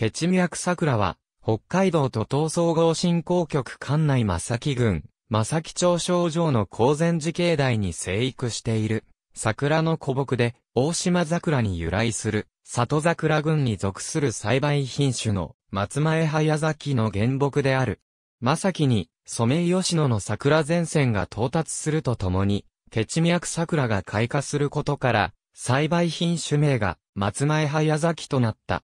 ケチミヤク桜は、北海道都東総合振興局管内正木郡、正木町症状の高前寺境内に生育している、桜の古木で、大島桜に由来する、里桜群に属する栽培品種の、松前早咲きの原木である。正木に、ソメイヨシノの桜前線が到達するとともに、ケチミヤク桜が開花することから、栽培品種名が、松前早咲きとなった。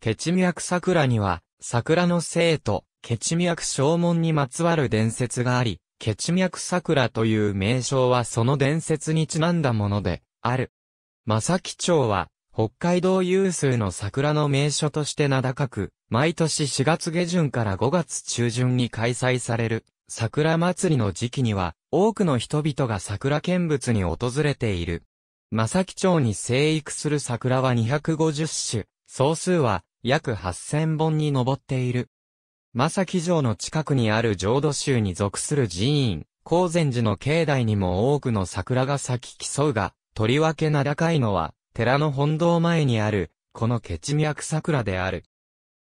ケチミヤク桜には、桜の生徒、ケチミヤク正門にまつわる伝説があり、ケチミヤク桜という名称はその伝説にちなんだもので、ある。正木町は、北海道有数の桜の名所として名高く、毎年4月下旬から5月中旬に開催される、桜祭りの時期には、多くの人々が桜見物に訪れている。正木町に生育する桜は250種、総数は約8000本に上っている。正木城の近くにある浄土宗に属する寺院、高禅寺の境内にも多くの桜が咲き競うが、とりわけ名高いのは、寺の本堂前にある、このケチミク桜である。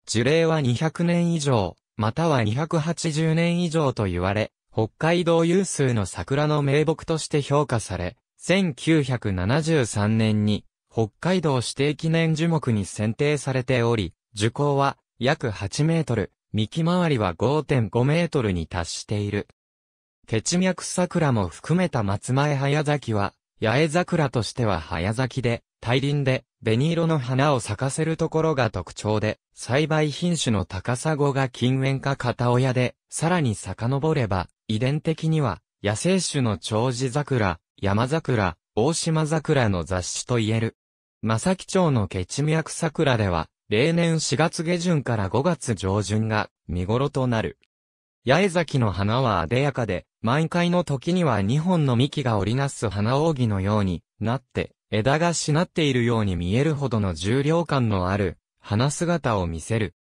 樹齢は200年以上、または280年以上と言われ、北海道有数の桜の名木として評価され、1973年に北海道指定記念樹木に選定されており、樹高は約8メートル、幹回りは5.5メートルに達している。ケチ脈桜も含めた松前早咲きは、八重桜としては早咲きで、大輪で、紅色の花を咲かせるところが特徴で、栽培品種の高砂が近縁か片親で、さらに遡れば、遺伝的には、野生種の長寿桜、山桜、大島桜の雑種と言える。正木町のケチミヤク桜では、例年4月下旬から5月上旬が見頃となる。八重咲きの花は艶やかで、満開の時には2本の幹が織りなす花扇のようになって、枝がしなっているように見えるほどの重量感のある花姿を見せる。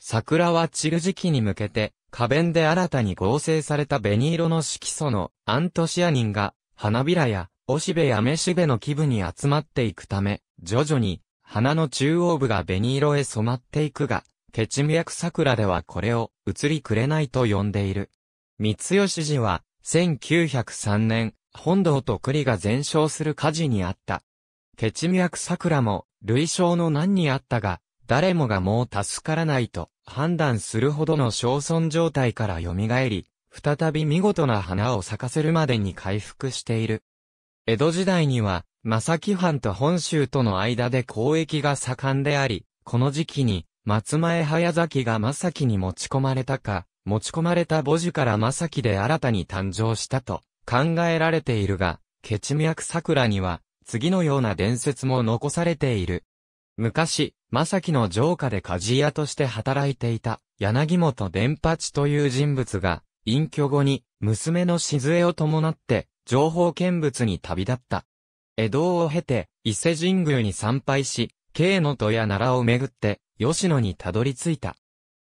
桜は散る時期に向けて、花弁で新たに合成された紅色の色素のアントシアニンが花びらやおしべやめしべの基部に集まっていくため、徐々に、花の中央部が紅色へ染まっていくが、ケチミヤク桜ではこれを、移りくれないと呼んでいる。三吉寺は、1903年、本堂と栗が全焼する火事にあった。ケチミヤク桜も、類焼の難にあったが、誰もがもう助からないと判断するほどの焼損状態から蘇り、再び見事な花を咲かせるまでに回復している。江戸時代には、正木藩と本州との間で交易が盛んであり、この時期に、松前早崎が正木に持ち込まれたか、持ち込まれた母樹から正木で新たに誕生したと考えられているが、ケチミ桜には、次のような伝説も残されている。昔、正木の城下で鍛冶屋として働いていた、柳本伝八という人物が、隠居後に、娘の静江を伴って、情報見物に旅立った。江戸を経て、伊勢神宮に参拝し、京野とや奈良をめぐって、吉野にたどり着いた。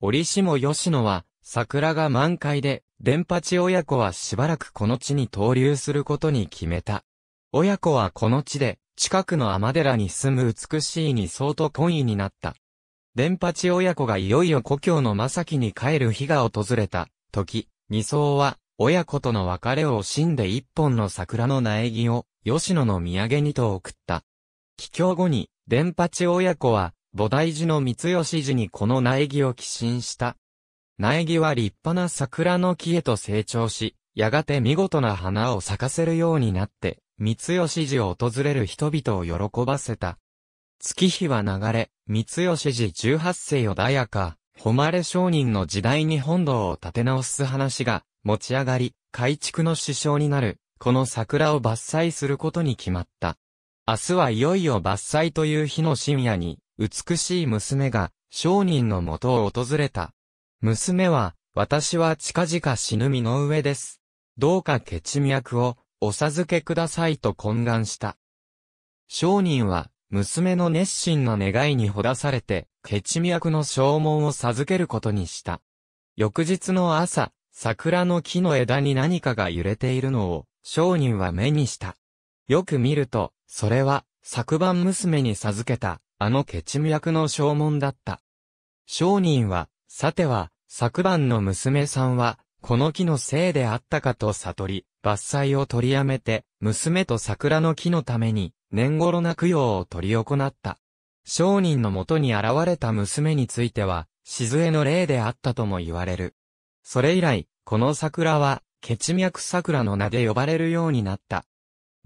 折しも吉野は、桜が満開で、伝八親子はしばらくこの地に投留することに決めた。親子はこの地で、近くの天寺に住む美しいに相当懇意になった。伝八親子がいよいよ故郷の正樹に帰る日が訪れた、時、二層は、親子との別れを惜しんで一本の桜の苗木を、吉野の土産にと送った。帰郷後に、伝八親子は、菩提寺の三吉寺にこの苗木を寄進した。苗木は立派な桜の木へと成長し、やがて見事な花を咲かせるようになって、三吉寺を訪れる人々を喜ばせた。月日は流れ、三吉寺18世をだやか、誉れ商人の時代に本堂を建て直す話が、持ち上がり、改築の首相になる、この桜を伐採することに決まった。明日はいよいよ伐採という日の深夜に、美しい娘が、商人の元を訪れた。娘は、私は近々死ぬ身の上です。どうか血脈を、お授けくださいと懇願した。商人は、娘の熱心な願いにほだされて、血脈の消耗を授けることにした。翌日の朝、桜の木の枝に何かが揺れているのを、商人は目にした。よく見ると、それは、昨晩娘に授けた、あのケチ脈の証文だった。商人は、さては、昨晩の娘さんは、この木のせいであったかと悟り、伐採を取りやめて、娘と桜の木のために、年頃な供養を取り行った。商人のもとに現れた娘については、静江の霊であったとも言われる。それ以来、この桜は、ケチミヤク桜の名で呼ばれるようになった。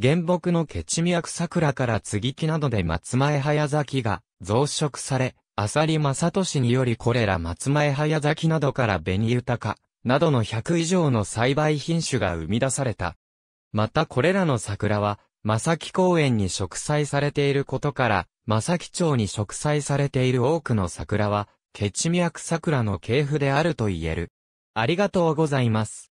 原木のケチミヤク桜から継ぎ木などで松前早咲きが増殖され、さり。正利によりこれら松前早咲きなどから紅豊か、などの100以上の栽培品種が生み出された。またこれらの桜は、正木公園に植栽されていることから、正木町に植栽されている多くの桜は、ケチミヤク桜の系譜であると言える。ありがとうございます。